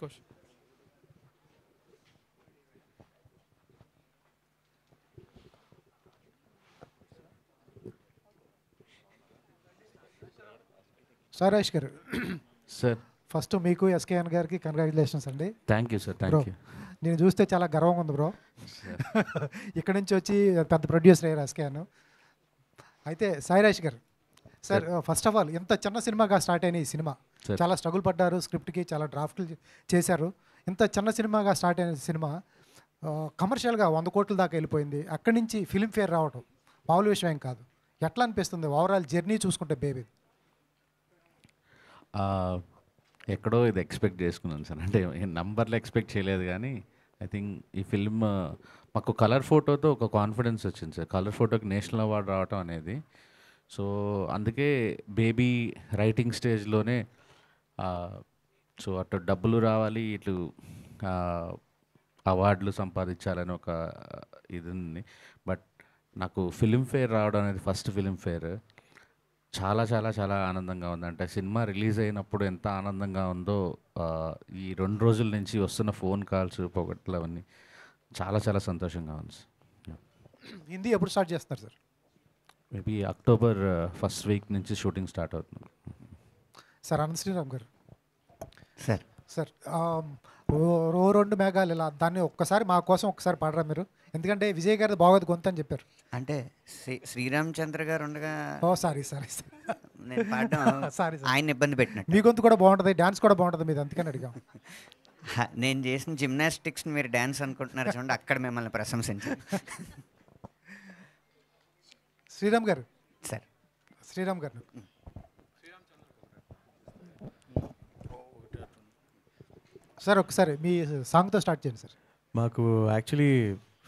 Koş. Sir Rajesh garu sir first మీకు SKN గారికి congratulations అండి thank you sir thank you నేను చూస్తే చాలా గర్వంగా ఉంది బ్రో ఇక్కడ నుంచి వచ్చి పెద్ద ప్రొడ్యూసర్ అయ్యారు ఎస్కేఎన్ అయితే సాయిరాజ్ గారు సార్ ఫస్ట్ ఆఫ్ ఆల్ ఎంత చిన్న సినిమాగా స్టార్ట్ అయిన ఈ సినిమా చాలా స్ట్రగుల్ పడ్డారు స్క్రిప్ట్కి చాలా డ్రాఫ్ట్లు చేశారు ఇంత చిన్న సినిమాగా స్టార్ట్ అయిన సినిమా కమర్షియల్గా వంద కోట్ల దాకా వెళ్ళిపోయింది అక్కడి నుంచి ఫిలింఫేర్ రావడం మామూలు విషయం కాదు ఎట్లా అనిపిస్తుంది ఓవరాల్ జర్నీ చూసుకుంటే బేబీ ఎక్కడో ఇది ఎక్స్పెక్ట్ చేసుకున్నాను సార్ అంటే నంబర్లు ఎక్స్పెక్ట్ చేయలేదు కానీ ఐ థింక్ ఈ ఫిల్మ్ మాకు కలర్ ఫోటోతో ఒక కాన్ఫిడెన్స్ వచ్చింది సార్ కలర్ ఫోటోకి నేషనల్ అవార్డు రావటం అనేది సో అందుకే బేబీ రైటింగ్ స్టేజ్లోనే సో అటు డబ్బులు రావాలి ఇటు అవార్డులు సంపాదించాలని ఒక ఇది ఉంది బట్ నాకు ఫిలింఫేర్ రావడం అనేది ఫస్ట్ ఫిలింఫేర్ చాలా చాలా చాలా ఆనందంగా ఉంది అంటే సినిమా రిలీజ్ అయినప్పుడు ఎంత ఆనందంగా ఉందో ఈ రెండు రోజుల నుంచి వస్తున్న ఫోన్ కాల్స్ పొగట్లు అవన్నీ చాలా చాలా సంతోషంగా ఉంది హిందీ ఎప్పుడు స్టార్ట్ చేస్తారు sir maybe October first week నుంచి షూటింగ్ స్టార్ట్ అవుతుంది sir Anantha Sriram garu sir sir రో రెండు మేఘాలు ఇలా దాన్ని ఒక్కసారి మా కోసం ఒక్కసారి పాడరా మీరు ఎందుకంటే విజయ్ గారి బాగోదు గొంతు అని చెప్పారు అంటే శ్రీ శ్రీరామచంద్ర గారు ఉండగా ఓ సారీ సారీ నేను సారీ ఆయన ఇబ్బంది పెట్టినట్టు మీ గొంతు కూడా బాగుంటుంది డాన్స్ కూడా బాగుంటుంది మీద అందుకని అడిగాం నేను చేసిన జిమ్నాస్టిక్స్ని మీరు డాన్స్ అనుకుంటున్నారు చూడండి అక్కడ మిమ్మల్ని ప్రశంసించాను శ్రీరామ్ గారు సార్ శ్రీరామ్ గారు సార్ ఒకసారి మీ సాంగ్తో స్టార్ట్ చేయండి సార్ మాకు యాక్చువల్లీ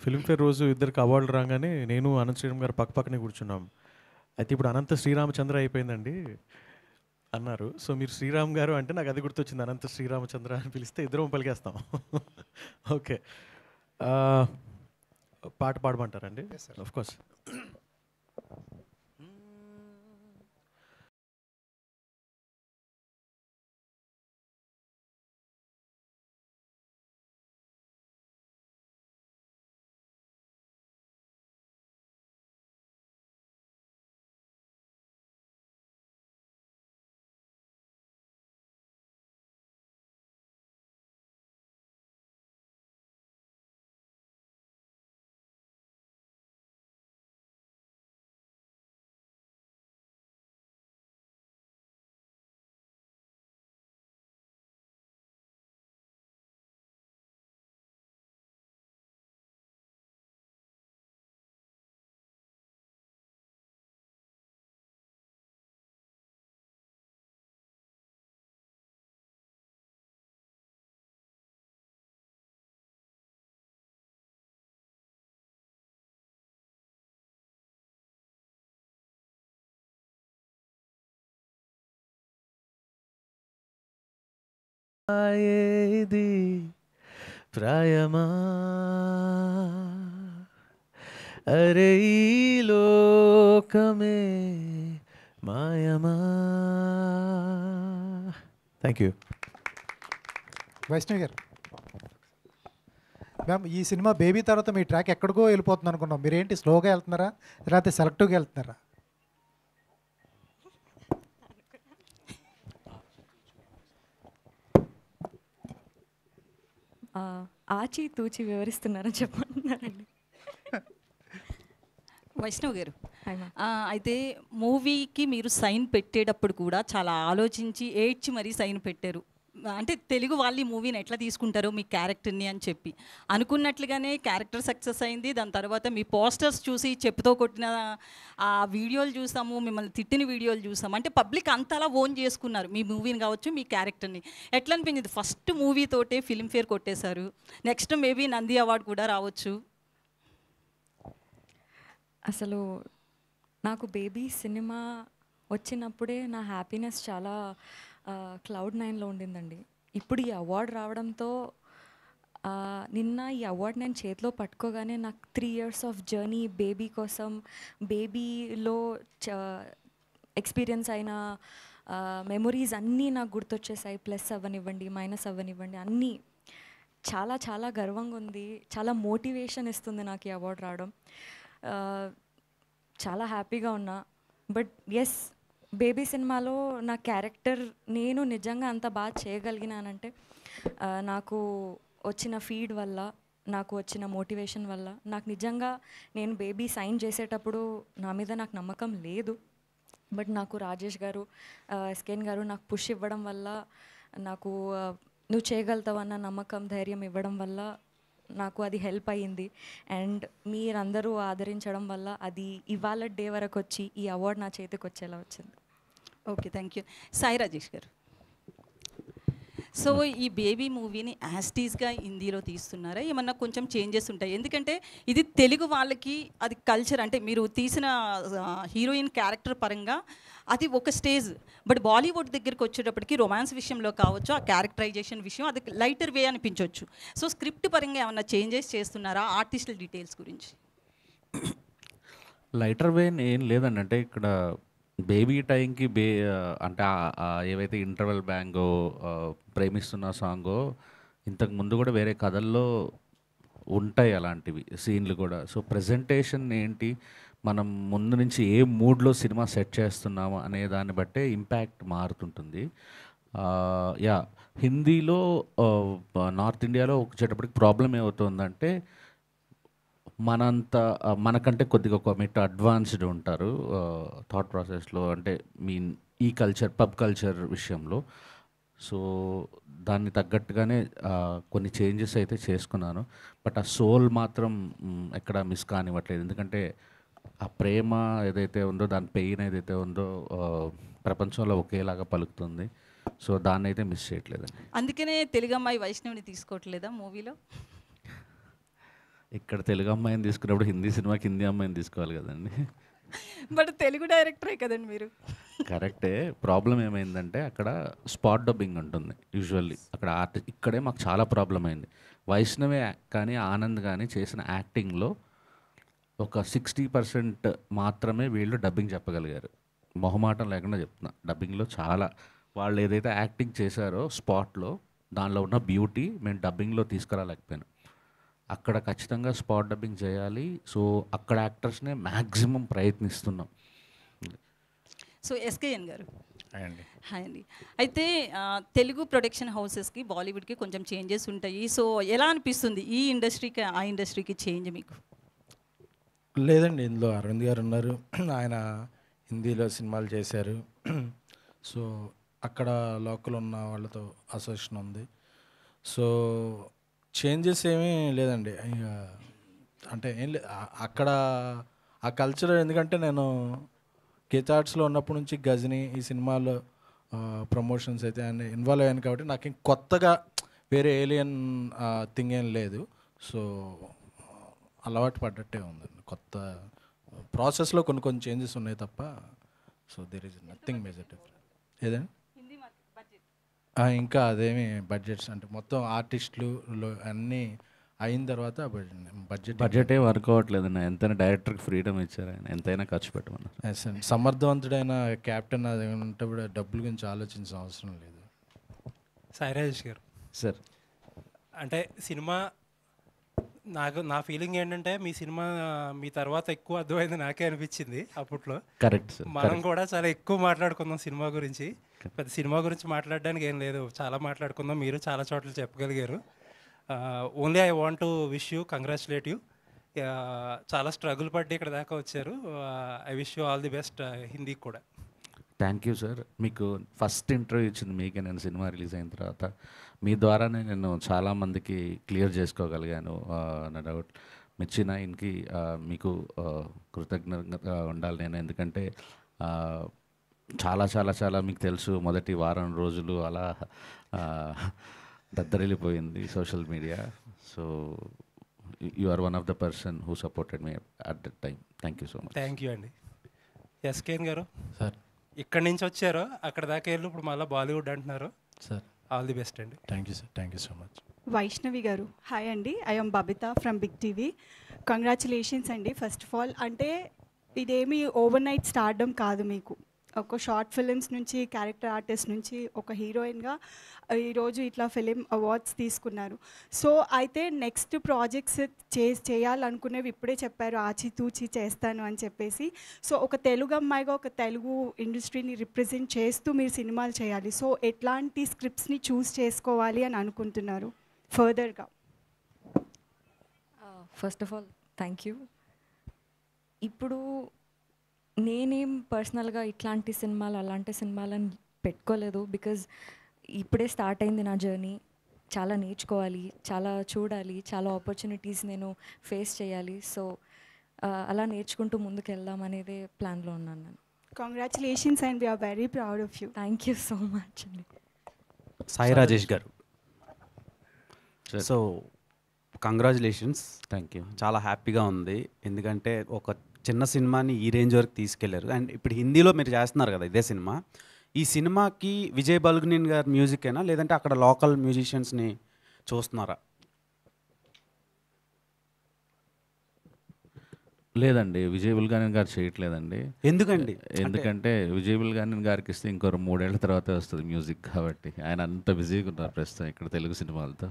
ఫిల్మ్ఫేర్ రోజు ఇద్దరికి అవార్డులు రాగానే నేను అనంత శ్రీరామ్ గారు పక్క పక్కనే కూర్చున్నాం అయితే ఇప్పుడు అనంత శ్రీరామచంద్ర అయిపోయిందండి అన్నారు సో మీరు శ్రీరామ్ గారు అంటే నాకు అది గుర్తొచ్చింది అనంత శ్రీరామచంద్ర అని పిలిస్తే ఇద్దరం పలికేస్తాం ఓకే పాట పాడమంటారండి కోర్స్ ఏది ప్రాయమా అరే ఈ లోకమే మాయమా థ్యాంక్ యూ వైష్ణవి గారు మ్యామ్ ఈ సినిమా బేబీ తర్వాత మీ ట్రాక్ ఎక్కడికో వెళ్ళిపోతుంది అనుకున్నాం మీరేంటి స్లోగా వెళ్తున్నారా లేకపోతే సెలెక్టివ్గా వెళ్తున్నారా ఆచి తూచి వివరిస్తున్నారని చెప్పండి వైష్ణవ్ గారు అయితే మూవీకి మీరు సైన్ పెట్టేటప్పుడు కూడా చాలా ఆలోచించి ఏడ్చి మరీ సైన్ పెట్టారు అంటే తెలుగు వాళ్ళు ఈ మూవీని ఎట్లా తీసుకుంటారు మీ క్యారెక్టర్ని అని చెప్పి అనుకున్నట్లుగానే క్యారెక్టర్ సక్సెస్ అయింది దాని తర్వాత మీ పోస్టర్స్ చూసి చెప్పుతో కొట్టిన ఆ వీడియోలు చూసాము మిమ్మల్ని తిట్టిన వీడియోలు చూసాము అంటే పబ్లిక్ అంతలా ఓన్ చేసుకున్నారు మీ మూవీని కావచ్చు మీ క్యారెక్టర్ని ఎట్లా అనిపించింది ఫస్ట్ మూవీతోటే ఫిల్మ్ఫేర్ కొట్టేశారు నెక్స్ట్ మేబీ నంది అవార్డు కూడా రావచ్చు అసలు నాకు బేబీ సినిమా వచ్చినప్పుడే నా హ్యాపీనెస్ చాలా క్లౌడ్ నైన్లో ఉండిందండి ఇప్పుడు ఈ అవార్డు రావడంతో నిన్న ఈ అవార్డు నేను చేతిలో పట్టుకోగానే నాకు three years of journey baby కోసం బేబీలో చ ఎక్స్పీరియన్స్ అయిన మెమొరీస్ అన్నీ నాకు గుర్తొచ్చేసాయి ప్లస్ అవ్వనివ్వండి మైనస్ అవ్వనివ్వండి అన్నీ చాలా చాలా గర్వంగా ఉంది చాలా మోటివేషన్ ఇస్తుంది నాకు ఈ అవార్డు రావడం చాలా హ్యాపీగా ఉన్నా బట్ ఎస్ బేబీ సినిమాలో నా క్యారెక్టర్ నేను నిజంగా అంత బాగా చేయగలిగినానంటే నాకు వచ్చిన ఫీడ్ వల్ల నాకు వచ్చిన మోటివేషన్ వల్ల నాకు నిజంగా నేను బేబీ సైన్ చేసేటప్పుడు నా మీద నాకు నమ్మకం లేదు బట్ నాకు రాజేష్ గారు ఎస్కేన్ గారు నాకు పుష్ ఇవ్వడం వల్ల నాకు నువ్వు అన్న నమ్మకం ధైర్యం ఇవ్వడం వల్ల నాకు అది హెల్ప్ అయ్యింది అండ్ మీరందరూ ఆదరించడం వల్ల అది ఇవాళ డే వరకు వచ్చి ఈ అవార్డు నా చేతికి వచ్చేలా వచ్చింది okay thank you Sai Rajesh garu so ఈ బేబీ మూవీని యాస్టీస్గా హిందీలో తీస్తున్నారా ఏమన్నా కొంచెం చేంజెస్ ఉంటాయి ఎందుకంటే ఇది తెలుగు వాళ్ళకి అది కల్చర్ అంటే మీరు తీసిన హీరోయిన్ క్యారెక్టర్ పరంగా అది ఒక స్టేజ్ బట్ బాలీవుడ్ దగ్గరికి వచ్చేటప్పటికి రొమాన్స్ విషయంలో కావచ్చు ఆ క్యారెక్టరైజేషన్ విషయం అది లైటర్ వే అనిపించవచ్చు సో స్క్రిప్ట్ పరంగా ఏమైనా చేంజెస్ చేస్తున్నారా ఆర్టిస్టుల డీటెయిల్స్ గురించి లైటర్ వే ఏం లేదండి అంటే ఇక్కడ బేబీ టైంకి బే అంటే ఏవైతే ఇంటర్వెల్ బ్యాంగో ప్రేమిస్తున్న సాంగో ఇంతకు ముందు కూడా వేరే కథల్లో ఉంటాయి అలాంటివి సీన్లు కూడా సో ప్రజెంటేషన్ ఏంటి మనం ముందు నుంచి ఏ మూడ్లో సినిమా సెట్ చేస్తున్నాము అనే దాన్ని బట్టే ఇంపాక్ట్ మారుతుంటుంది యా హిందీలో నార్త్ ఇండియాలో వచ్చేటప్పటికి ప్రాబ్లం ఏమవుతుందంటే మనంత మనకంటే కొద్దిగా ఒక మెట్ అడ్వాన్స్డ్ ఉంటారు థాట్ ప్రాసెస్లో అంటే మీన్ ఈ కల్చర్ పబ్ కల్చర్ విషయంలో సో దాన్ని తగ్గట్టుగానే కొన్ని చేంజెస్ అయితే చేసుకున్నాను బట్ ఆ సోల్ మాత్రం ఎక్కడ మిస్ కానివ్వట్లేదు ఎందుకంటే ఆ ప్రేమ ఏదైతే ఉందో దాని పెయిన్ ఏదైతే ఉందో ప్రపంచంలో ఒకేలాగా పలుకుతుంది సో దాన్ని అయితే మిస్ చేయట్లేదు అందుకనే తెలుగు అమ్మాయి వైష్ణవిని తీసుకోవట్లేదా మూవీలో ఇక్కడ తెలుగు అమ్మాయిని తీసుకున్నప్పుడు హిందీ సినిమాకి హిందీ అమ్మాయిని తీసుకోవాలి కదండి బట్ తెలుగు డైరెక్టరే కదండి మీరు కరెక్టే ప్రాబ్లం ఏమైందంటే అక్కడ స్పాట్ డబ్బింగ్ ఉంటుంది యూజువల్లీ అక్కడ ఆర్ట్ ఇక్కడే మాకు చాలా ప్రాబ్లం అయింది వైష్ణవే కానీ ఆనంద్ కానీ చేసిన యాక్టింగ్లో ఒక సిక్స్టీ పర్సెంట్ మాత్రమే వీళ్ళు డబ్బింగ్ చెప్పగలిగారు మొహమాటం లేకుండా చెప్తున్నా డబ్బింగ్లో చాలా వాళ్ళు ఏదైతే యాక్టింగ్ చేశారో స్పాట్లో దానిలో ఉన్న బ్యూటీ మేము డబ్బింగ్లో తీసుకురాలేకపోయాను అక్కడ ఖచ్చితంగా స్పాట్ డబ్బింగ్ చేయాలి సో అక్కడ యాక్టర్స్నే మ్యాక్సిమం ప్రయత్నిస్తున్నాం సో ఎస్కేఎన్ గారు హాయ్ అండి అయితే తెలుగు ప్రొడక్షన్ హౌసెస్కి బాలీవుడ్కి కొంచెం చేంజెస్ ఉంటాయి సో ఎలా అనిపిస్తుంది ఈ ఇండస్ట్రీకి ఆ ఇండస్ట్రీకి చేంజ్ మీకు లేదండి ఇందులో అరవింద్ గారు ఉన్నారు ఆయన హిందీలో సినిమాలు చేశారు సో అక్కడ లోకల్ ఉన్న వాళ్ళతో అసోసియేషన్ ఉంది సో చేంజెస్ ఏమీ లేదండి అంటే ఏం లేదు అక్కడ ఆ కల్చర్ ఎందుకంటే నేను కేత్ ఉన్నప్పటి నుంచి గజని ఈ సినిమాలో ప్రమోషన్స్ అయితే ఆయన ఇన్వాల్వ్ అయ్యాను కాబట్టి నాకు కొత్తగా వేరే ఏలియన్ థింగ్ ఏం లేదు సో అలవాటు పడ్డట్టే ఉందండి కొత్త ప్రాసెస్లో కొన్ని కొన్ని చేంజెస్ ఉన్నాయి తప్ప so there is nothing major different ఏదైనా ఇంకా అదేమి బడ్జెట్స్ అంటే మొత్తం ఆర్టిస్టులు అన్నీ అయిన తర్వాత బడ్జెట్ బడ్జెటే వర్క్ అన్న ఎంతైనా డైరెక్టర్కి ఫ్రీడమ్ ఇచ్చారు ఆయన ఎంతైనా ఖర్చు పెట్టమన్నా సమర్థవంతుడైన క్యాప్టెన్ అది ఉంటే కూడా డబ్బుల గురించి ఆలోచించిన అవసరం లేదు సాయిరాజేష్ గారు సార్ అంటే సినిమా నాకు నా ఫీలింగ్ ఏంటంటే మీ సినిమా మీ తర్వాత ఎక్కువ అర్థమైంది నాకే అనిపించింది అప్పట్లో కరెక్ట్ మనం కూడా చాలా ఎక్కువ మాట్లాడుకుందాం సినిమా గురించి పెద్ద సినిమా గురించి మాట్లాడడానికి ఏం లేదు చాలా మాట్లాడుకుందాం మీరు చాలా చోట్ల చెప్పగలిగారు only I want to wish you congratulate you చాలా స్ట్రగుల్ పడ్డి ఇక్కడ దాకా వచ్చారు I wish you all the best హిందీకి కూడా థ్యాంక్ యూ సార్ మీకు ఫస్ట్ ఇంటర్వ్యూ ఇచ్చింది మీకే నేను సినిమా రిలీజ్ అయిన తర్వాత మీ ద్వారానే నేను చాలామందికి క్లియర్ చేసుకోగలిగాను నా డౌట్ మెచ్చిన ఇన్కి మీకు కృతజ్ఞత ఉండాలి నేను ఎందుకంటే చాలా చాలా చాలా మీకు తెలుసు మొదటి వారం రోజులు అలా దద్దరిల్లిపోయింది social media so you are one of the person who supported me at that time thank you so much thank you అండి ఎస్కేన్ గారు సార్ ఇక్కడ నుంచి వచ్చారో అక్కడ దాకా వెళ్ళి ఇప్పుడు మళ్ళీ బాలీవుడ్ అంటున్నారు సార్ ఆల్ ది బెస్ట్ అండి thank you sir thank you so much Vaishnavi garu hi అండి I'm Babitha from big TV congratulations అండి ఫస్ట్ ఆఫ్ ఆల్ అంటే ఇదేమి ఓవర్ నైట్ స్టార్డం కాదు మీకు ఒక షార్ట్ ఫిలిమ్స్ నుంచి క్యారెక్టర్ ఆర్టిస్ట్ నుంచి ఒక హీరోయిన్గా ఈరోజు ఇట్లా ఫిలిం అవార్డ్స్ తీసుకున్నారు సో అయితే నెక్స్ట్ ప్రాజెక్ట్స్ చే చేయాలనుకునేవి ఇప్పుడే చెప్పారు ఆచితూచి చేస్తాను అని చెప్పేసి సో ఒక తెలుగు అమ్మాయిగా ఒక తెలుగు ఇండస్ట్రీని రిప్రజెంట్ చేస్తూ మీరు సినిమాలు చేయాలి సో ఎట్లాంటి స్క్రిప్ట్స్ని చూస్ చేసుకోవాలి అని అనుకుంటున్నారు ఫర్దర్గా first of all thank you ఇప్పుడు నేనేం పర్సనల్గా ఇట్లాంటి సినిమాలు అలాంటి అని పెట్టుకోలేదు బికాజ్ ఇప్పుడే స్టార్ట్ అయింది నా జర్నీ చాలా నేర్చుకోవాలి చాలా చూడాలి చాలా ఆపర్చునిటీస్ నేను ఫేస్ చేయాలి సో అలా నేర్చుకుంటూ ముందుకు వెళ్దాం అనేది ప్లాన్లో ఉన్నాను నేను congratulations and we are very proud of you thank you so much అండి Sai Rajesh garu so congratulations thank you చాలా హ్యాపీగా ఉంది ఎందుకంటే ఒక చిన్న సినిమాని ఈ రేంజ్ వరకు తీసుకెళ్లారు అండ్ ఇప్పుడు హిందీలో మీరు చేస్తున్నారు కదా ఇదే సినిమా ఈ సినిమాకి విజయ్ బల్గునీన్ గారి మ్యూజిక్ అయినా లేదంటే అక్కడ లోకల్ మ్యూజిషియన్స్ని చూస్తున్నారా లేదండి విజయ్ బుల్గానన్ గారు చేయట్లేదండి ఎందుకండి ఎందుకంటే విజయ్ బుల్గానన్ గారికి ఇస్తే ఇంకో మూడేళ్ల తర్వాత వస్తుంది మ్యూజిక్ కాబట్టి ఆయన అంత బిజీగా ఉన్నారు ప్రస్తుతం ఇక్కడ తెలుగు సినిమాలతో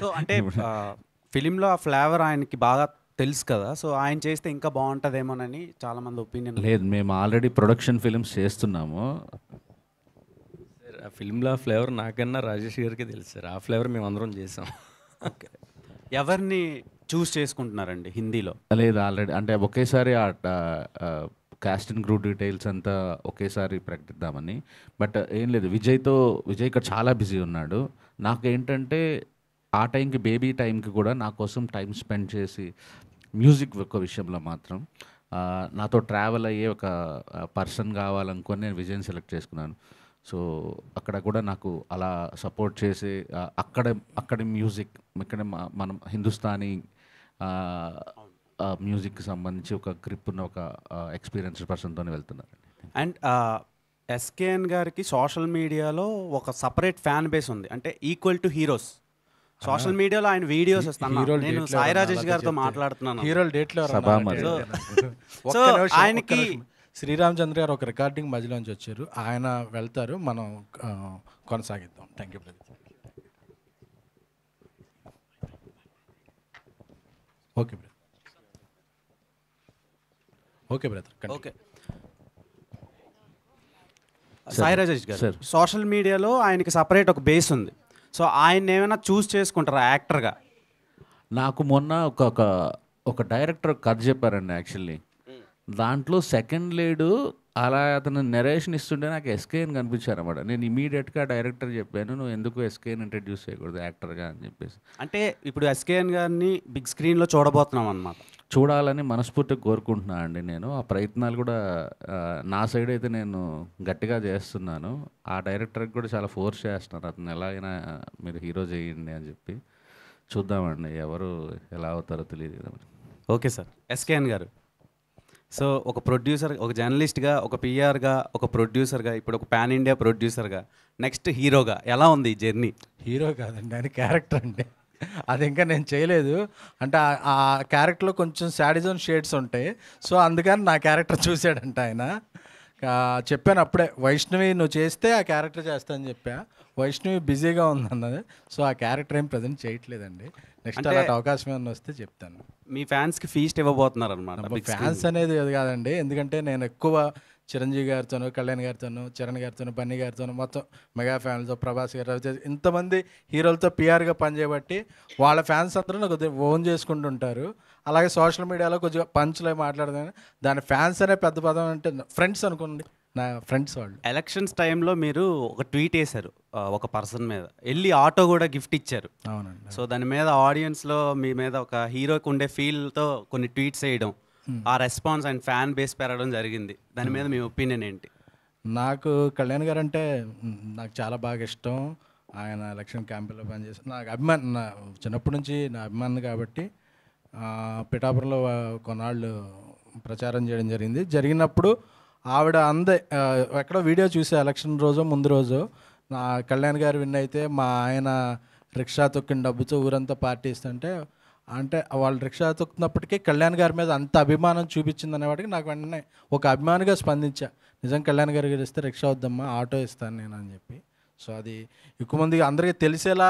సో అంటే ఫిలింలో ఆ ఫ్లేవర్ ఆయనకి బాగా తెలుసు కదా సో ఆయన చేస్తే ఇంకా బాగుంటుందేమోనని చాలా మంది ఒపీనియన్ లేదు మేము ఆల్రెడీ ప్రొడక్షన్ ఫిల్మ్స్ చేస్తున్నాము ఆ ఫిల్మ్లో ఆ ఫ్లేవర్ నాకన్నా రాజేష్ గారికి తెలుసు సార్ ఆ ఫ్లేవర్ మేము అందరం చేసాం ఓకే ఎవరిని చూస్ చేసుకుంటున్నారండి హిందీలో లేదు ఆల్రెడీ అంటే ఒకేసారి ఆ క్యాస్ట్ గ్రూప్ డీటెయిల్స్ అంతా ఒకేసారి ప్రకటిద్దామని బట్ ఏం లేదు విజయ్తో విజయ్ ఇక్కడ చాలా బిజీ ఉన్నాడు నాకు ఏంటంటే ఆ టైంకి బేబీ టైంకి కూడా నా కోసం టైం స్పెండ్ చేసి మ్యూజిక్ యొక్క విషయంలో మాత్రం నాతో ట్రావెల్ అయ్యే ఒక పర్సన్ కావాలనుకొని నేను విజయం సెలెక్ట్ చేసుకున్నాను సో అక్కడ కూడా నాకు అలా సపోర్ట్ చేసి అక్కడ అక్కడ మ్యూజిక్ ఇక్కడ మనం హిందుస్థానీ మ్యూజిక్కి సంబంధించి ఒక గ్రిప్ ఉన్న ఒక ఎక్స్పీరియన్స్ పర్సన్తోనే వెళ్తున్నారు అండ్ ఎస్కేఎన్ గారికి సోషల్ మీడియాలో ఒక సపరేట్ ఫ్యాన్ బేస్ ఉంది అంటే ఈక్వల్ టు హీరోస్ సోషల్ మీడియాలో ఆయన వీడియోస్ వస్తాను నేను సాయి రాజేష్ గారితో మాట్లాడుతున్నాను హీరోలు డేట్లో సో ఆయనకి శ్రీరామ్ చంద్ర గారు ఒక రికార్డింగ్ మధ్యలోంచి వచ్చారు ఆయన వెళ్తారు మనం కొనసాగిద్దాం thank you okay brother okay brother okay Sai Rajesh garu social మీడియాలో ఆయనకి సపరేట్ ఒక బేస్ ఉంది సో ఆయన ఏమైనా చూస్ చేసుకుంటారా యాక్టర్గా నాకు మొన్న ఒక ఒక డైరెక్టర్ కథ చెప్పారండి యాక్చువల్లీ దాంట్లో సెకండ్ లీడు అలా అతను నెరేషన్ ఇస్తుంటే నాకు అని కనిపించారు అనమాట నేను ఇమీడియట్గా డైరెక్టర్ చెప్పాను నువ్వు ఎందుకు ఎస్కేఎన్ ఇంట్రడ్యూస్ చేయకూడదు యాక్టర్గా అని చెప్పేసి అంటే ఇప్పుడు ఎస్కేఎన్ గారిని బిగ్ స్క్రీన్లో చూడబోతున్నాం అనమాట చూడాలని మనస్ఫూర్తిగా కోరుకుంటున్నాను అండి నేను ఆ ప్రయత్నాలు కూడా నా సైడ్ అయితే నేను గట్టిగా చేస్తున్నాను ఆ డైరెక్టర్కి కూడా చాలా ఫోర్స్ చేస్తున్నారు అతను ఎలాగైనా మీరు హీరో చేయండి అని చెప్పి చూద్దామండి ఎవరు ఎలా అవుతారో తెలియదు okay sir SKN garu so ఒక ప్రొడ్యూసర్ ఒక జర్నలిస్ట్గా ఒక పిఆర్గా ఒక ప్రొడ్యూసర్గా ఇప్పుడు ఒక పాన్ ఇండియా ప్రొడ్యూసర్గా నెక్స్ట్ హీరోగా ఎలా ఉంది ఈ జర్నీ హీరో కాదండి ఆయన క్యారెక్టర్ అండి అది ఇంకా నేను చేయలేదు అంటే ఆ క్యారెక్టర్లో కొంచెం శాడిజం షేడ్స్ ఉంటాయి సో అందుకని నా క్యారెక్టర్ చూశాడంట ఆయన చెప్పాను అప్పుడే వైష్ణవి నువ్వు చేస్తే ఆ క్యారెక్టర్ చేస్తా అని చెప్పా వైష్ణవి బిజీగా ఉంది అన్నది సో ఆ క్యారెక్టర్ ఏం ప్రజెంట్ చేయట్లేదండి నెక్స్ట్ అలాంటి అవకాశం ఏమైనా వస్తే చెప్తాను మీ ఫ్యాన్స్కి ఫీస్ట్ ఇవ్వబోతున్నారు అనమాట ఫ్యాన్స్ అనేది కాదండి ఎందుకంటే నేను ఎక్కువ చిరంజీవి గారితోనూ కళ్యాణ్ గారితోనూ చరణ్ గారితోనూ బన్నీ గారితోనూ మొత్తం మెగా ఫ్యామిలీతో ప్రభాస్ గారు రవితేజ్ ఇంతమంది హీరోలతో పిఆర్గా పనిచేయబట్టి వాళ్ళ ఫ్యాన్స్ అందరూ కొద్దిగా ఓన్ చేసుకుంటుంటారు అలాగే సోషల్ మీడియాలో కొద్దిగా పంచ్లో మాట్లాడదాను దాని ఫ్యాన్స్ అనే పెద్ద పదం అంటే ఫ్రెండ్స్ అనుకోండి నా ఫ్రెండ్స్ వాళ్ళు ఎలక్షన్స్ టైంలో మీరు ఒక ట్వీట్ వేశారు ఒక పర్సన్ మీద వెళ్ళి ఆటో కూడా గిఫ్ట్ ఇచ్చారు అవునండి సో దాని మీద ఆడియన్స్లో మీ మీద ఒక హీరోకి ఉండే ఫీల్తో కొన్ని ట్వీట్స్ వేయడం Hmm. ఆ రెస్పాన్స్ అండ్ ఫ్యాన్ బేస్ పెరగడం జరిగింది దాని hmm. మీద మీ ఒపీనియన్ ఏంటి నాకు కళ్యాణ్ గారు అంటే నాకు చాలా బాగా ఇష్టం ఆయన ఎలక్షన్ క్యాంపెయిన్లో పనిచేసి నాకు అభిమాన్ నా చిన్నప్పటి నుంచి నా అభిమాని కాబట్టి పిఠాపురంలో కొన్నాళ్ళు ప్రచారం చేయడం జరిగింది జరిగినప్పుడు ఆవిడ అందే ఎక్కడో వీడియో చూసే ఎలక్షన్ రోజు ముందు రోజు నా కళ్యాణ్ గారు విన్ అయితే మా ఆయన రిక్షా తొక్కిన డబ్బుతో ఊరంతా పార్టీ ఇస్తుంటే అంటే వాళ్ళు రిక్షా తొక్కుతున్నప్పటికీ కళ్యాణ్ గారి మీద అంత అభిమానం చూపించింది అనేవాడికి నాకు వెంటనే ఒక అభిమానిగా స్పందించా నిజం కళ్యాణ్ గారి గారికి ఇస్తే రిక్షా వద్దమ్మా ఆటో ఇస్తాను నేను అని చెప్పి సో అది ఎక్కువ మంది అందరికీ తెలిసేలా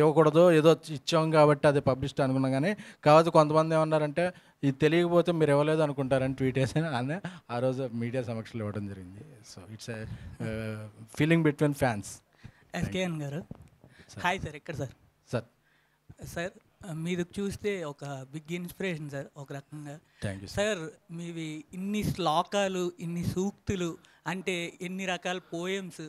ఇవ్వకూడదు ఏదో ఇచ్చాం కాబట్టి అది పబ్లిష్ అనుకున్నా కానీ కాకపోతే కొంతమంది ఏమన్నారంటే ఇది తెలియకపోతే మీరు ఇవ్వలేదు అనుకుంటారని ట్వీట్ చేసి అని ఆ రోజు మీడియా సమక్షంలో ఇవ్వడం జరిగింది so it's a feeling between fans SKN garu hi sir ఇక్కడ సార్ సార్ సార్ మీరు చూస్తే ఒక బిగ్ ఇన్స్పిరేషన్ సార్ ఒక రకంగా సార్ మీవి ఇన్ని శ్లోకాలు ఇన్ని సూక్తులు అంటే ఎన్ని రకాల పోయమ్స్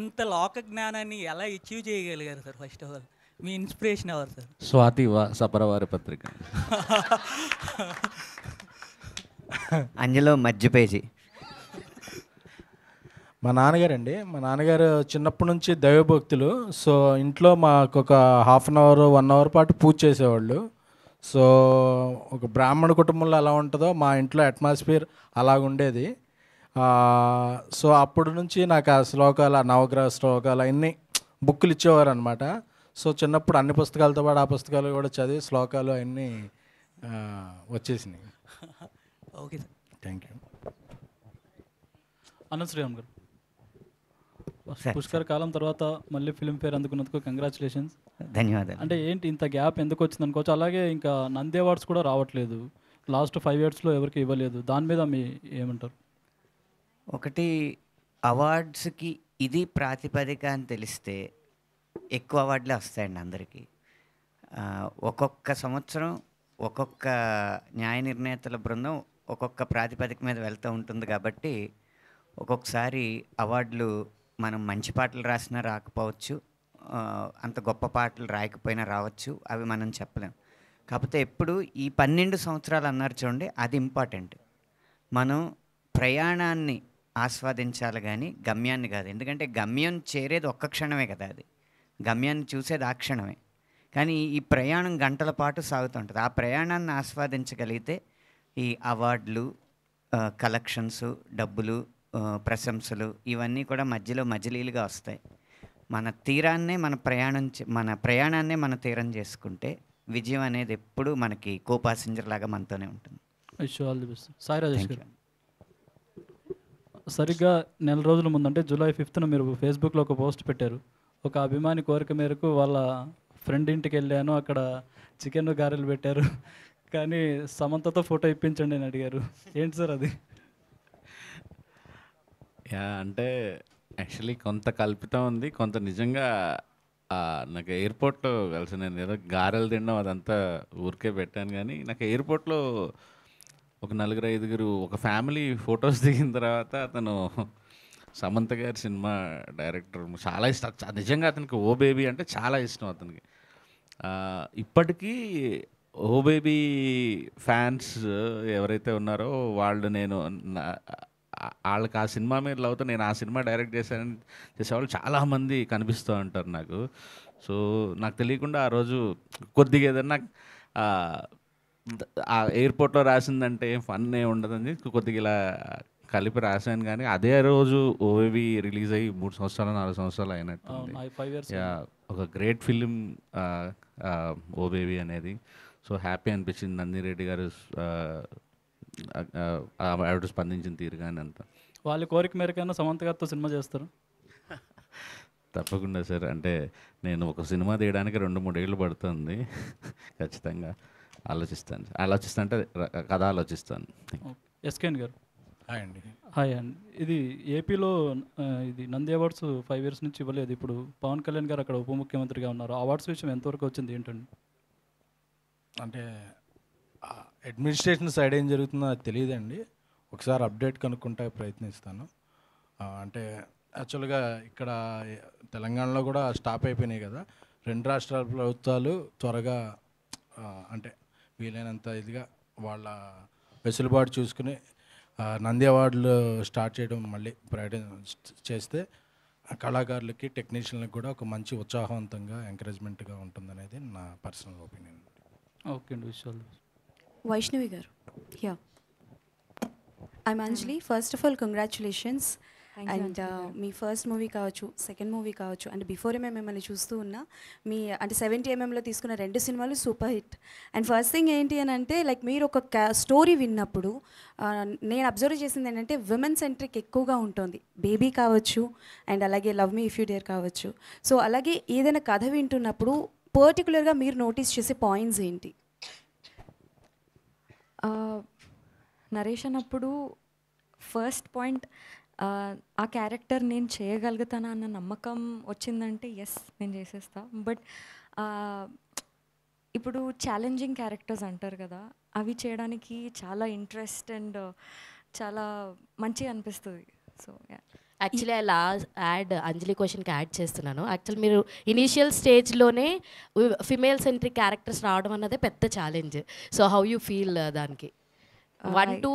ఇంత లోక జ్ఞానాన్ని ఎలా అచీవ్ చేయగలిగారు సార్ ఫస్ట్ ఆఫ్ ఆల్ మీ ఇన్స్పిరేషన్ ఎవరు సార్ స్వాతి సపరవారి పత్రిక అందులో మధ్య పేజీ మా నాన్నగారు అండి మా నాన్నగారు చిన్నప్పటి నుంచి దైవభక్తులు సో ఇంట్లో మాకు ఒక half an hour one hour పాటు పూజ చేసేవాళ్ళు సో ఒక బ్రాహ్మణ కుటుంబంలో ఎలా ఉంటుందో మా ఇంట్లో అట్మాస్ఫియర్ అలాగుండేది సో అప్పటి నుంచి నాకు ఆ శ్లోకాలు ఆ నవగ్రహ శ్లోకాలు అన్నీ బుక్కులు ఇచ్చేవారు అనమాట సో చిన్నప్పుడు అన్ని పుస్తకాలతో పాటు ఆ పుస్తకాలు కూడా చదివి శ్లోకాలు అన్నీ వచ్చేసినాయి okay thank you Anantha Sriram garu పుష్కర్ కాలం తర్వాత మళ్ళీ ఫేర్ అందుకున్నందుకు కంగ్రాచులేషన్స్ ధన్యవాదాలు అంటే ఏంటి ఇంత గ్యాప్ ఎందుకు వచ్చింది అనుకోవచ్చు అలాగే ఇంకా నంది అవార్డ్స్ కూడా రావట్లేదు లాస్ట్ ఫైవ్ ఇయర్స్లో ఎవరికి ఇవ్వలేదు దాని మీద మీ ఏమంటారు ఒకటి అవార్డ్స్కి ఇది ప్రాతిపదిక అని తెలిస్తే ఎక్కువ అవార్డులే వస్తాయండి అందరికీ ఒక్కొక్క సంవత్సరం ఒక్కొక్క న్యాయ నిర్ణేతల బృందం ఒక్కొక్క ప్రాతిపదిక మీద వెళ్తూ ఉంటుంది కాబట్టి ఒక్కొక్కసారి అవార్డులు మనం మంచి పాటలు రాసినా రాకపోవచ్చు అంత గొప్ప పాటలు రాయకపోయినా రావచ్చు అవి మనం చెప్పలేం కాకపోతే ఎప్పుడు ఈ పన్నెండు సంవత్సరాలు అన్నారు చూడండి అది ఇంపార్టెంట్ మనం ప్రయాణాన్ని ఆస్వాదించాలి కానీ గమ్యాన్ని కాదు ఎందుకంటే గమ్యం చేరేది ఒక్క క్షణమే కదా అది గమ్యాన్ని చూసేది ఆ క్షణమే కానీ ఈ ప్రయాణం గంటల పాటు సాగుతుంటుంది ఆ ప్రయాణాన్ని ఆస్వాదించగలిగితే ఈ అవార్డులు కలెక్షన్స్ డబ్బులు ప్రశంసలు ఇవన్నీ కూడా మధ్యలో మజిలీలుగా వస్తాయి మన తీరాన్నే మన ప్రయాణం మన ప్రయాణాన్నే మన తీరం చేసుకుంటే విజయం అనేది ఎప్పుడు మనకి కో ప్యాసింజర్ లాగా మనతోనే ఉంటుంది రాజేష్ సరిగ్గా నెల రోజుల అంటే జూలై ఫిఫ్త్న మీరు ఫేస్బుక్లో ఒక పోస్ట్ పెట్టారు ఒక అభిమాని కోరిక మేరకు వాళ్ళ ఫ్రెండ్ ఇంటికి వెళ్ళాను అక్కడ చికెన్ గారెలు పెట్టారు కానీ సమంతతో ఫోటో ఇప్పించండి అని అడిగారు ఏంటి సార్ అది యా అంటే యాక్చువల్లీ కొంత కల్పితం ఉంది కొంత నిజంగా నాకు ఎయిర్పోర్ట్లో కలిసి నేను ఏదో గారెలు తిన్నాం అదంతా ఊరికే పెట్టాను కానీ నాకు ఎయిర్పోర్ట్లో ఒక నలుగురు ఐదుగురు ఒక ఫ్యామిలీ ఫొటోస్ దిగిన తర్వాత అతను సమంత గారి సినిమా డైరెక్టర్ చాలా ఇష్టం నిజంగా అతనికి ఓ బేబీ అంటే చాలా ఇష్టం అతనికి ఇప్పటికీ ఓ బేబీ ఫ్యాన్స్ ఎవరైతే ఉన్నారో వాళ్ళు నేను వాళ్ళకి ఆ సినిమా మీద లవ్తో నేను ఆ సినిమా డైరెక్ట్ చేశాను చేసేవాళ్ళు చాలామంది కనిపిస్తూ ఉంటారు నాకు సో నాకు తెలియకుండా ఆ రోజు కొద్దిగా ఏదన్నా ఆ ఎయిర్పోర్ట్లో రాసిందంటే ఏం ఫన్ ఏ ఉండదని కొద్దిగా ఇలా కలిపి రాశాను కానీ అదే రోజు ఓవేవి రిలీజ్ అయ్యి మూడు సంవత్సరాలు నాలుగు సంవత్సరాలు అయినట్టు ఒక గ్రేట్ ఫిలిం ఓవేవి అనేది సో హ్యాపీ అనిపించింది నందిరెడ్డి గారు ఆవిడ స్పందించిన తీరు కానీ అంతా వాళ్ళ కోరిక మేరకైనా సమంత గారితో సినిమా చేస్తారు తప్పకుండా సార్ అంటే నేను ఒక సినిమా తీయడానికి రెండు మూడేళ్ళు పడుతుంది ఖచ్చితంగా ఆలోచిస్తాను ఆలోచిస్తా అంటే కథ ఆలోచిస్తాను ఎస్కేన్ గారు హాయ్ అండి హాయ్ అండి ఇది ఏపీలో ఇది నంది అవార్డ్స్ ఫైవ్ ఇయర్స్ నుంచి ఇవ్వలేదు ఇప్పుడు పవన్ కళ్యాణ్ గారు అక్కడ ఉప ముఖ్యమంత్రిగా ఉన్నారు అవార్డ్స్ విషయం ఎంతవరకు వచ్చింది ఏంటండి అంటే అడ్మినిస్ట్రేషన్ సైడ్ ఏం జరుగుతుందో నాకు తెలియదండి ఒకసారి అప్డేట్ కనుక్కుంటా ప్రయత్నిస్తాను అంటే యాక్చువల్గా ఇక్కడ తెలంగాణలో కూడా స్టాప్ అయిపోయినాయి కదా రెండు రాష్ట్రాల ప్రభుత్వాలు త్వరగా అంటే వీలైనంత ఇదిగా వాళ్ళ వెసులుబాటు చూసుకుని నంది అవార్డులు స్టార్ట్ చేయడం మళ్ళీ ప్రయటన చేస్తే కళాకారులకి టెక్నీషియన్లకు కూడా ఒక మంచి ఉత్సాహవంతంగా ఎంకరేజ్మెంట్గా ఉంటుందనేది నా పర్సనల్ ఒపీనియన్ ఓకే అండి విశ్వాలు Vaishnavi garu yeah I Anjali first of all congratulations and మీ ఫస్ట్ మూవీ కావచ్చు సెకండ్ మూవీ కావచ్చు అండ్ బిఫోర్ ఏమే మిమ్మల్ని చూస్తూ ఉన్నా మీ అంటే సెవెంటీ ఎంఎంలో తీసుకున్న రెండు సినిమాలు super hit and first thing ఏంటి అని అంటే లైక్ మీరు ఒక స్టోరీ విన్నప్పుడు నేను అబ్జర్వ్ చేసింది ఏంటంటే విమెన్ సెంట్రిక్ ఎక్కువగా ఉంటుంది బేబీ కావచ్చు అండ్ అలాగే love me if you dare కావచ్చు సో అలాగే ఏదైనా కథ వింటున్నప్పుడు పర్టికులర్గా మీరు నోటీస్ చేసే పాయింట్స్ ఏంటి నరేష్ అన్నప్పుడు ఫస్ట్ పాయింట్ ఆ క్యారెక్టర్ నేను చేయగలుగుతానా అన్న నమ్మకం వచ్చిందంటే ఎస్ నేను చేసేస్తా బట్ ఇప్పుడు ఛాలెంజింగ్ క్యారెక్టర్స్ అంటారు కదా అవి చేయడానికి చాలా ఇంట్రెస్ట్ అండ్ చాలా మంచిగా అనిపిస్తుంది సో యా యాక్చువల్లీ అలా యాడ్ అంజలి క్వశ్చన్కి యాడ్ చేస్తున్నాను యాక్చువల్ మీరు ఇనీషియల్ స్టేజ్లోనే ఫిమేల్ సెంట్రిక్ క్యారెక్టర్స్ రావడం అన్నదే పెద్ద challenge so how you feel దానికి one two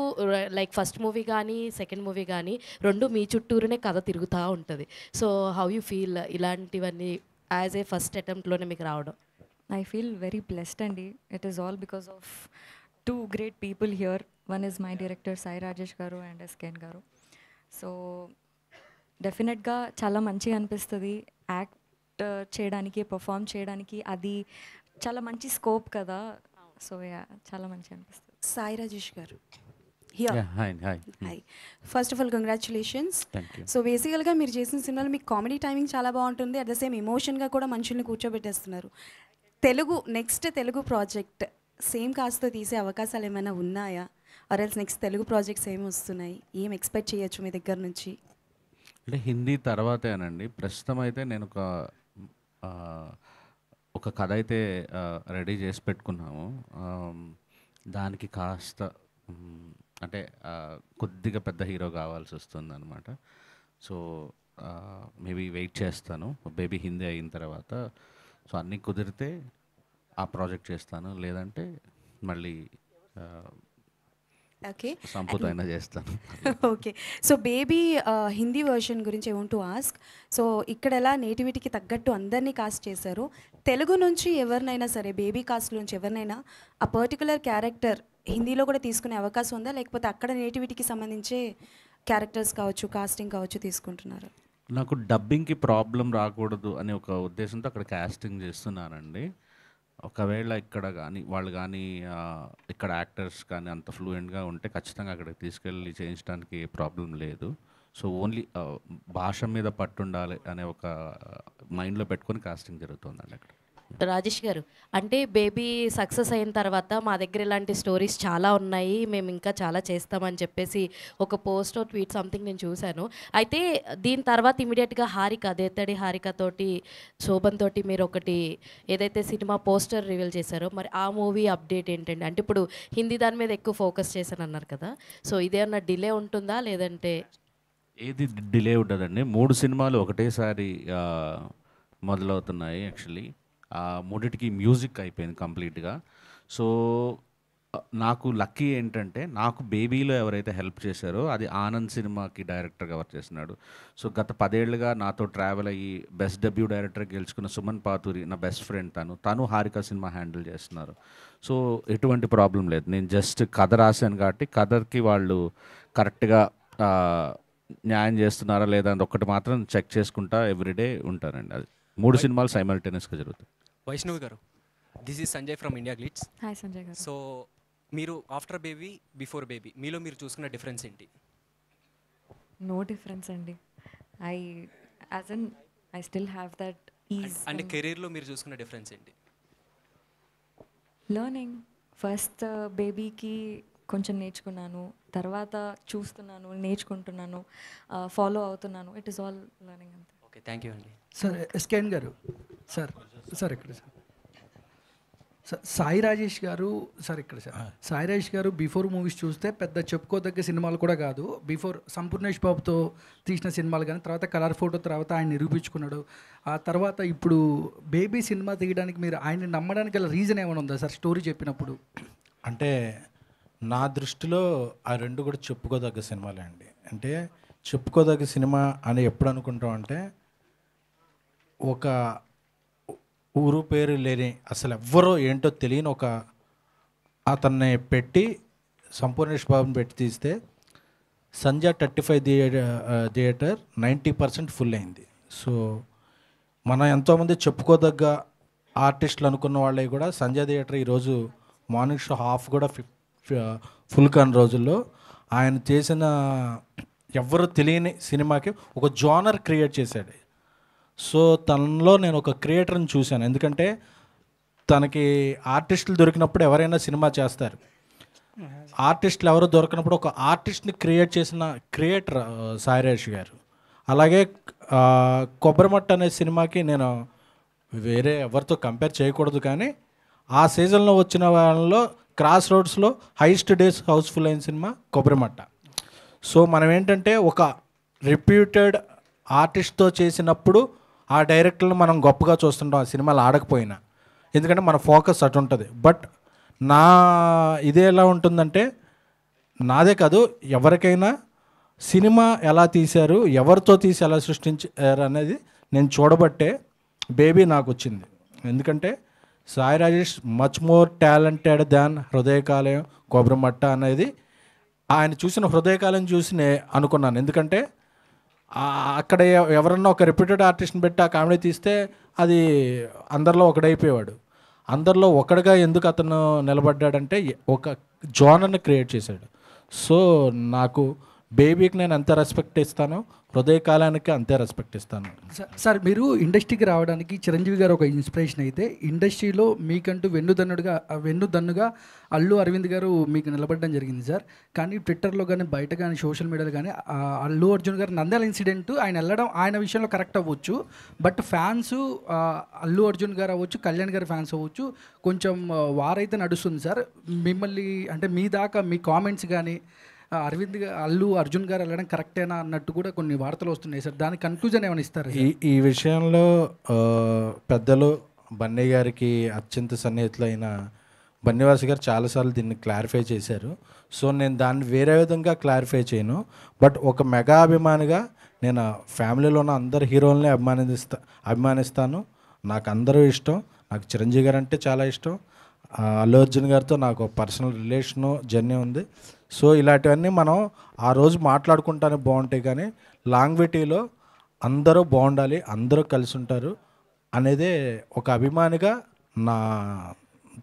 like first movie కానీ సెకండ్ మూవీ కానీ రెండు మీ చుట్టూరునే కథ తిరుగుతూ ఉంటుంది so how you feel uh, ఇలాంటివన్నీ యాజ్ ఏ ఫస్ట్ అటెంప్ట్లోనే మీకు రావడం ఐ ఫీల్ వెరీ బ్లెస్డ్ అండి it is all because of two great people here one is my director Sai Rajesh garu and ఎస్కేన్ గారు సో డెఫినెట్గా చాలా మంచిగా అనిపిస్తుంది యాక్ట్ చేయడానికి పర్ఫామ్ చేయడానికి అది చాలా మంచి స్కోప్ కదా సో చాలా మంచి అనిపిస్తుంది Sai Rajesh garu first of all congratulations so బేసికల్గా మీరు చేసిన సినిమాలు మీకు కామెడీ టైమింగ్ చాలా బాగుంటుంది అట్ ద సేమ్ ఎమోషన్గా కూడా మనుషుల్ని కూర్చోబెట్టేస్తున్నారు Telugu next Telugu project same కాస్ట్తో తీసే అవకాశాలు ఏమైనా ఉన్నాయా or else next Telugu projects ఏమి వస్తున్నాయి ఏం ఎక్స్పెక్ట్ చేయొచ్చు మీ దగ్గర నుంచి అంటే హిందీ తర్వాతేనండి ప్రస్తుతం అయితే నేను ఒక ఒక కథ అయితే రెడీ చేసి పెట్టుకున్నాము దానికి కాస్త అంటే కొద్దిగా పెద్ద హీరో కావాల్సి వస్తుంది అనమాట సో మేబీ వెయిట్ చేస్తాను బేబీ హిందీ అయిన తర్వాత సో అన్నీ కుదిరితే ఆ ప్రాజెక్ట్ చేస్తాను లేదంటే మళ్ళీ ఓకే చేస్తాను okay so baby Hindi version గురించి ఐ టు ఆస్క్ సో ఇక్కడ ఎలా నేటివిటీకి తగ్గట్టు అందరినీ కాస్ట్ చేశారు తెలుగు నుంచి ఎవరినైనా సరే బేబీ కాస్ట్ నుంచి ఎవరినైనా ఆ పర్టికులర్ క్యారెక్టర్ హిందీలో కూడా తీసుకునే అవకాశం ఉందా లేకపోతే అక్కడ నేటివిటీకి సంబంధించే క్యారెక్టర్స్ కావచ్చు కాస్టింగ్ కావచ్చు తీసుకుంటున్నారు నాకు డబ్బింగ్కి ప్రాబ్లం రాకూడదు అనే ఒక ఉద్దేశంతో అక్కడ కాస్టింగ్ చేస్తున్నారండి ఒకవేళ ఇక్కడ కానీ వాళ్ళు కానీ ఇక్కడ యాక్టర్స్ కానీ అంత ఫ్లూయెంట్గా ఉంటే ఖచ్చితంగా అక్కడికి తీసుకెళ్ళి చేయించడానికి ప్రాబ్లం లేదు సో ఓన్లీ భాష మీద పట్టుండాలి అనే ఒక మైండ్లో పెట్టుకొని కాస్టింగ్ జరుగుతుందండి అక్కడ రాజేష్ గారు అంటే బేబీ సక్సెస్ అయిన తర్వాత మా దగ్గర ఇలాంటి స్టోరీస్ చాలా ఉన్నాయి మేము ఇంకా చాలా చేస్తామని చెప్పేసి ఒక పోస్ట్ ట్వీట్ సంథింగ్ నేను చూశాను అయితే దీని తర్వాత ఇమీడియట్గా హారిక దేతడి హారికతోటి శోభన్ తోటి మీరు ఒకటి ఏదైతే సినిమా పోస్టర్ రివీల్ చేశారో మరి ఆ మూవీ అప్డేట్ ఏంటండి అంటే ఇప్పుడు హిందీ దాని మీద ఎక్కువ ఫోకస్ చేశాను అన్నారు కదా సో ఇదేమన్నా డిలే ఉంటుందా లేదంటే ఏది డిలే ఉండదండి మూడు సినిమాలు ఒకటేసారి మొదలవుతున్నాయి యాక్చువల్లీ ఆ మూడిటికి మ్యూజిక్ అయిపోయింది కంప్లీట్గా సో నాకు లక్కీ ఏంటంటే నాకు బేబీలో ఎవరైతే హెల్ప్ చేశారో అది ఆనంద్ సినిమాకి డైరెక్టర్గా వర్క్ చేస్తున్నాడు సో గత పదేళ్లుగా నాతో ట్రావెల్ అయ్యి బెస్ట్ డెబ్యూ డైరెక్టర్ గెలుచుకున్న సుమన్ పాతూరి నా బెస్ట్ ఫ్రెండ్ తను తను హారిక సినిమా హ్యాండిల్ చేస్తున్నారు సో ఎటువంటి ప్రాబ్లం లేదు నేను జస్ట్ కథ రాశాను కాబట్టి కథకి వాళ్ళు కరెక్ట్గా న్యాయం చేస్తున్నారా లేదా అని ఒక్కటి మాత్రం చెక్ చేసుకుంటా ఎవ్రీడే ఉంటారండి అది మూడు సినిమాలు సైమల్టేనియస్గా జరుగుతాయి Vaishnavi garu this is Sanjay from India Glitz hi Sanjay garu so మీరు ఆఫ్టర్ బేబీ బిఫోర్ బేబీ మీలో మీరు చూసుకున్న డిఫరెన్స్ ఏంటి నో డిఫరెన్స్ అండి I as an I still have that is and కెరీర్లో మీరు చూసుకున్న డిఫరెన్స్ ఏంటి లర్నింగ్ ఫస్ట్ బేబీకి కొంచెం నేర్చుకున్నాను తర్వాత చూస్తున్నాను నేర్చుకుంటున్నాను ఫాలో uh, అవుతున్నాను ఇట్ ఈస్ ఆల్ లర్నింగ్ అంతే ఓకే థ్యాంక్ యూ అండి sir SKN garu sir sir ఇక్కడ సార్ సాయి రాజేష్ గారు సార్ ఇక్కడ సార్ సాయి రాజేష్ గారు బిఫోర్ మూవీస్ చూస్తే పెద్ద చెప్పుకోదగ్గ సినిమాలు కూడా కాదు బిఫోర్ సంపూర్ణేష్ బాబుతో తీసిన సినిమాలు కానీ తర్వాత కలర్ ఫోటో తర్వాత ఆయన నిరూపించుకున్నాడు ఆ తర్వాత ఇప్పుడు బేబీ సినిమా తీయడానికి మీరు ఆయన్ని నమ్మడానికి గల రీజన్ ఏమైనా ఉందా సార్ స్టోరీ చెప్పినప్పుడు అంటే నా దృష్టిలో ఆ రెండు కూడా చెప్పుకోదగ్గ సినిమాలే అండి అంటే చెప్పుకోదగ్గ సినిమా అని ఎప్పుడు అనుకుంటాం అంటే ఒక ఊరు పేరు లేని అసలు ఎవ్వరో ఏంటో తెలియని ఒక అతన్ని పెట్టి సంపూర్ణేష్ బాబుని పెట్టి తీస్తే Sandhya thirty five theatre theatre ninety percent full అయింది సో మనం ఎంతోమంది చెప్పుకోదగ్గ ఆర్టిస్టులు అనుకున్న వాళ్ళవి కూడా సంజయ్ థియేటర్ ఈరోజు మార్నింగ్ షో హాఫ్ కూడా ఫుల్ కాని రోజుల్లో ఆయన చేసిన ఎవరు తెలియని సినిమాకి ఒక జోనర్ క్రియేట్ చేశాడు సో తనలో నేను ఒక క్రియేటర్ని చూశాను ఎందుకంటే తనకి ఆర్టిస్టులు దొరికినప్పుడు ఎవరైనా సినిమా చేస్తారు ఆర్టిస్టులు ఎవరు దొరికినప్పుడు ఒక ఆర్టిస్ట్ని క్రియేట్ చేసిన క్రియేటర్ సాయిరేష్ గారు అలాగే కొబ్బరిమట్ట అనే సినిమాకి నేను వేరే ఎవరితో కంపేర్ చేయకూడదు కానీ ఆ సీజన్లో వచ్చిన వాళ్ళలో క్రాస్ రోడ్స్లో హైయెస్ట్ డేస్ హౌస్ఫుల్ అయిన సినిమా కొబ్బరిమట్ట సో మనం ఏంటంటే ఒక రిప్యూటెడ్ ఆర్టిస్ట్తో చేసినప్పుడు ఆ డైరెక్టర్లు మనం గొప్పగా చూస్తుంటాం ఆ సినిమాలు ఆడకపోయినా ఎందుకంటే మన ఫోకస్ అటు ఉంటుంది బట్ నా ఇదే ఎలా ఉంటుందంటే నాదే కాదు ఎవరికైనా సినిమా ఎలా తీశారు ఎవరితో తీసి ఎలా సృష్టించారు అనేది నేను చూడబట్టే బేబీ నాకు వచ్చింది ఎందుకంటే Sai Rajesh much more talented than హృదయకాలయం కోబ్రమట్ట అనేది ఆయన చూసిన హృదయకాలం చూసి అనుకున్నాను ఎందుకంటే అక్కడ ఎవరన్నా ఒక రెప్యూటెడ్ ఆర్టిస్ట్ని పెట్టి ఆ కామెడీ తీస్తే అది అందరిలో ఒకడైపోయేవాడు అందరిలో ఒకడిగా ఎందుకు అతను నిలబడ్డాడంటే ఒక జోనర్ని క్రియేట్ చేశాడు సో నాకు బేబీకి నేను ఎంత రెస్పెక్ట్ ఇస్తానో హృదయకాలానికి అంతే రెస్పెక్ట్ ఇస్తాను సార్ మీరు ఇండస్ట్రీకి రావడానికి చిరంజీవి గారు ఒక ఇన్స్పిరేషన్ అయితే ఇండస్ట్రీలో మీకంటూ వెన్నుదన్నుడుగా వెన్నుదన్నుగా అల్లు అరవింద్ గారు మీకు నిలబడడం జరిగింది సార్ కానీ ట్విట్టర్లో కానీ బయట కానీ సోషల్ మీడియాలో కానీ అల్లు అర్జున్ గారు నందల ఇన్సిడెంట్ ఆయన వెళ్ళడం ఆయన విషయంలో కరెక్ట్ అవ్వచ్చు బట్ ఫ్యాన్స్ అల్లు అర్జున్ గారు అవ్వచ్చు కళ్యాణ్ గారు ఫ్యాన్స్ అవ్వచ్చు కొంచెం వారైతే నడుస్తుంది సార్ మిమ్మల్ని అంటే మీ దాకా మీ కామెంట్స్ కానీ అరవింద్ అల్లు అర్జున్ గారు వెళ్ళడం కరెక్టేనా అన్నట్టు కూడా కొన్ని వార్తలు వస్తున్నాయి సార్ దాని కన్క్లూజన్ ఏమైనా ఇస్తారు ఈ ఈ విషయంలో పెద్దలు బన్నయ్య గారికి అత్యంత సన్నిహితులైన బన్నివాస్ గారు చాలాసార్లు దీన్ని క్లారిఫై చేశారు సో నేను దాన్ని వేరే విధంగా క్లారిఫై చేయను బట్ ఒక మెగా అభిమానిగా నేను ఫ్యామిలీలో ఉన్న అందరు హీరోలనే అభిమానిస్తా అభిమానిస్తాను నాకు అందరూ ఇష్టం నాకు చిరంజీవి గారు అంటే చాలా ఇష్టం అల్లు అర్జున్ గారితో నాకు పర్సనల్ రిలేషను జర్నీ ఉంది సో ఇలాంటివన్నీ మనం ఆ రోజు మాట్లాడుకుంటానే బాగుంటాయి కానీ లాంగ్వేటీలో అందరూ బాగుండాలి అందరూ కలిసి ఉంటారు అనేదే ఒక అభిమానిగా నా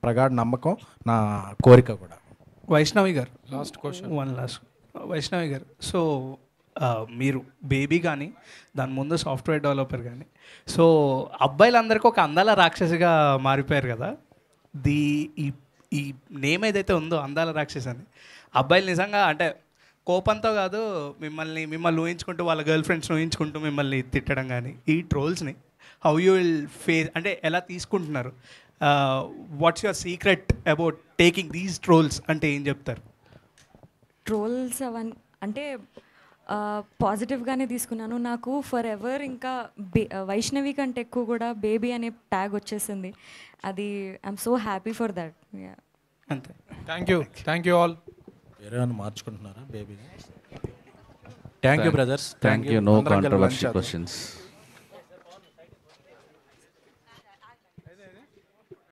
ప్రగాఢ నమ్మకం నా కోరిక కూడా Vaishnavi garu last question one last Vaishnavi garu so మీరు బేబీ కానీ దాని ముందు సాఫ్ట్వేర్ డెవలపర్ కానీ సో అబ్బాయిలందరికీ ఒక అందాల రాక్షసిగా మారిపోయారు కదా ది ఈ ఈ నేమ్ ఏదైతే ఉందో అందాల రాక్షస్ అని అబ్బాయిలు నిజంగా అంటే కోపంతో కాదు మిమ్మల్ని మిమ్మల్ని ఊహించుకుంటూ వాళ్ళ గర్ల్ ఫ్రెండ్స్ ఊహించుకుంటూ మిమ్మల్ని తిట్టడం కానీ ఈ ట్రోల్స్ని హౌ యూ విల్ ఫేస్ అంటే ఎలా తీసుకుంటున్నారు what's your secret about taking these trolls అంటే ఏం చెప్తారు ట్రోల్స్ అవన్నీ అంటే పాజిటివ్గానే తీసుకున్నాను నాకు ఫర్ ఎవర్ ఇంకా బే వైష్ణవి కంటే ఎక్కువ కూడా బేబీ అనే ట్యాగ్ వచ్చేసింది అది I'm so happy for that అంతే thank you thank you all మార్చుకుంటున్నారా baby thank you brothers thank you no controversial questions